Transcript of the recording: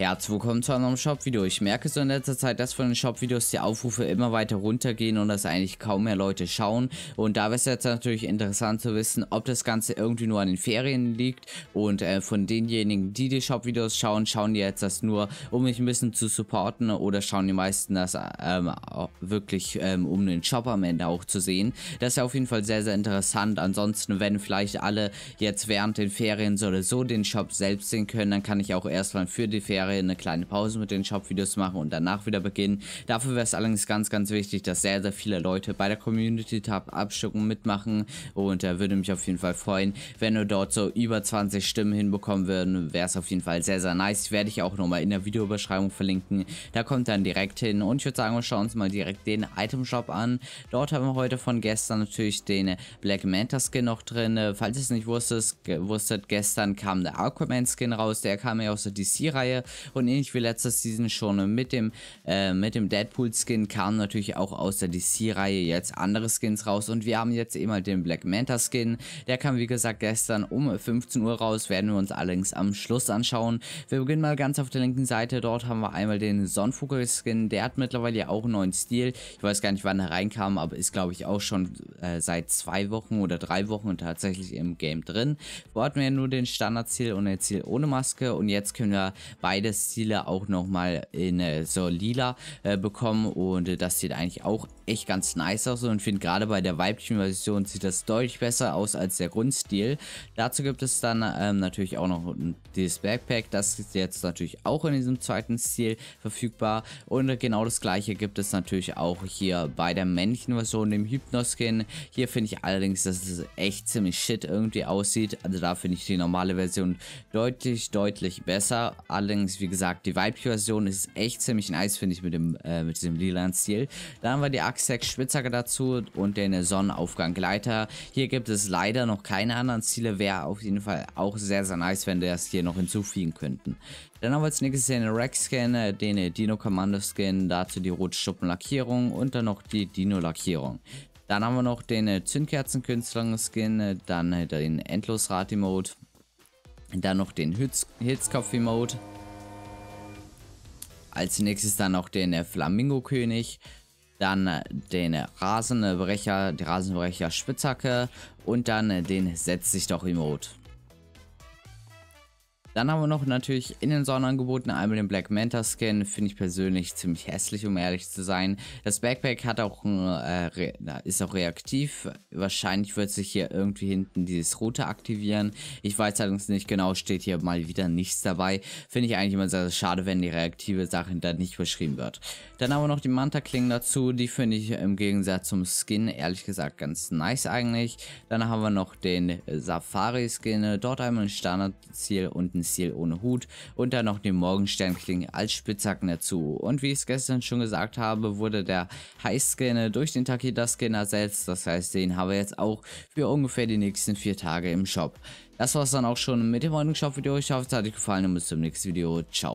Herzlich willkommen zu einem Shop-Video. Ich merke so in letzter Zeit, dass von den Shop-Videos die Aufrufe immer weiter runtergehen und dass eigentlich kaum mehr Leute schauen. Und da wäre es jetzt natürlich interessant zu wissen, ob das Ganze irgendwie nur an den Ferien liegt. Und äh, von denjenigen, die die Shop-Videos schauen, schauen die jetzt das nur, um mich ein bisschen zu supporten oder schauen die meisten das ähm, wirklich, ähm, um den Shop am Ende auch zu sehen. Das ist ja auf jeden Fall sehr, sehr interessant. Ansonsten, wenn vielleicht alle jetzt während den Ferien so oder so den Shop selbst sehen können, dann kann ich auch erstmal für die Ferien Jahre eine kleine Pause mit den Shop-Videos machen und danach wieder beginnen. Dafür wäre es allerdings ganz, ganz wichtig, dass sehr, sehr viele Leute bei der Community-Tab abstücken mitmachen und äh, würde mich auf jeden Fall freuen, wenn wir dort so über 20 Stimmen hinbekommen würden, wäre es auf jeden Fall sehr, sehr nice. Werde ich auch nochmal in der Videobeschreibung verlinken. Da kommt dann direkt hin und ich würde sagen, wir schauen uns mal direkt den Item-Shop an. Dort haben wir heute von gestern natürlich den Black Manta Skin noch drin. Falls ihr es nicht wusstet, wusstet, gestern kam der Aquaman Skin raus, der kam ja aus der DC-Reihe und ähnlich wie letzter Season schon mit dem, äh, mit dem Deadpool-Skin kamen natürlich auch aus der DC-Reihe jetzt andere Skins raus und wir haben jetzt eben halt den Black Manta-Skin. Der kam wie gesagt gestern um 15 Uhr raus, werden wir uns allerdings am Schluss anschauen. Wir beginnen mal ganz auf der linken Seite, dort haben wir einmal den Sonnenfugel skin der hat mittlerweile ja auch einen neuen Stil. Ich weiß gar nicht, wann er reinkam, aber ist glaube ich auch schon äh, seit zwei Wochen oder drei Wochen tatsächlich im Game drin. Vorher hatten wir ja nur den Standardziel und den Ziel ohne Maske und jetzt können wir beide beide Stile auch nochmal in äh, so lila äh, bekommen und äh, das sieht eigentlich auch echt ganz nice aus und finde gerade bei der weiblichen Version sieht das deutlich besser aus als der Grundstil. Dazu gibt es dann ähm, natürlich auch noch dieses Backpack, das ist jetzt natürlich auch in diesem zweiten Stil verfügbar und genau das gleiche gibt es natürlich auch hier bei der männlichen Version, dem Hypnoskin. Hier finde ich allerdings, dass es echt ziemlich shit irgendwie aussieht, also da finde ich die normale Version deutlich, deutlich besser. Allerdings Übrigens, wie gesagt, die vibe Version ist echt ziemlich nice, finde ich, mit, dem, äh, mit diesem lilanen Stil. Dann haben wir die Axex Spitzhacke dazu und den Sonnenaufgang Gleiter. Hier gibt es leider noch keine anderen Ziele. Wäre auf jeden Fall auch sehr, sehr nice, wenn wir das hier noch hinzufügen könnten. Dann haben wir als nächstes den Rex-Scan, äh, den äh, Dino-Kommando-Skin, dazu die Rotstuppen-Lackierung und dann noch die Dino-Lackierung. Dann haben wir noch den äh, Zündkerzenkünstler-Skin, dann den Endlos-Rati-Mode, dann noch den Hitzkopf-Emote, als nächstes dann noch den Flamingo-König, dann den Rasenbrecher, die Rasenbrecher-Spitzhacke und dann den Setz dich doch im Rot. Dann haben wir noch natürlich in den Sonnenangeboten einmal den Black Manta Skin. Finde ich persönlich ziemlich hässlich, um ehrlich zu sein. Das Backpack hat auch äh, ist auch reaktiv. Wahrscheinlich wird sich hier irgendwie hinten dieses Router aktivieren. Ich weiß allerdings nicht genau, steht hier mal wieder nichts dabei. Finde ich eigentlich immer sehr, sehr schade, wenn die reaktive Sache da nicht beschrieben wird. Dann haben wir noch die Manta Klingen dazu. Die finde ich im Gegensatz zum Skin ehrlich gesagt ganz nice eigentlich. Dann haben wir noch den Safari Skin. Dort einmal ein Standardziel und ein Stil ohne Hut und dann noch den Morgensternklingen als Spitzhacken dazu. Und wie ich es gestern schon gesagt habe, wurde der High-Scanner äh, durch den takeda scanner ersetzt, das heißt den haben wir jetzt auch für ungefähr die nächsten vier Tage im Shop. Das war es dann auch schon mit dem heutigen Shop-Video. Ich hoffe, es hat euch gefallen und bis zum nächsten Video. Ciao.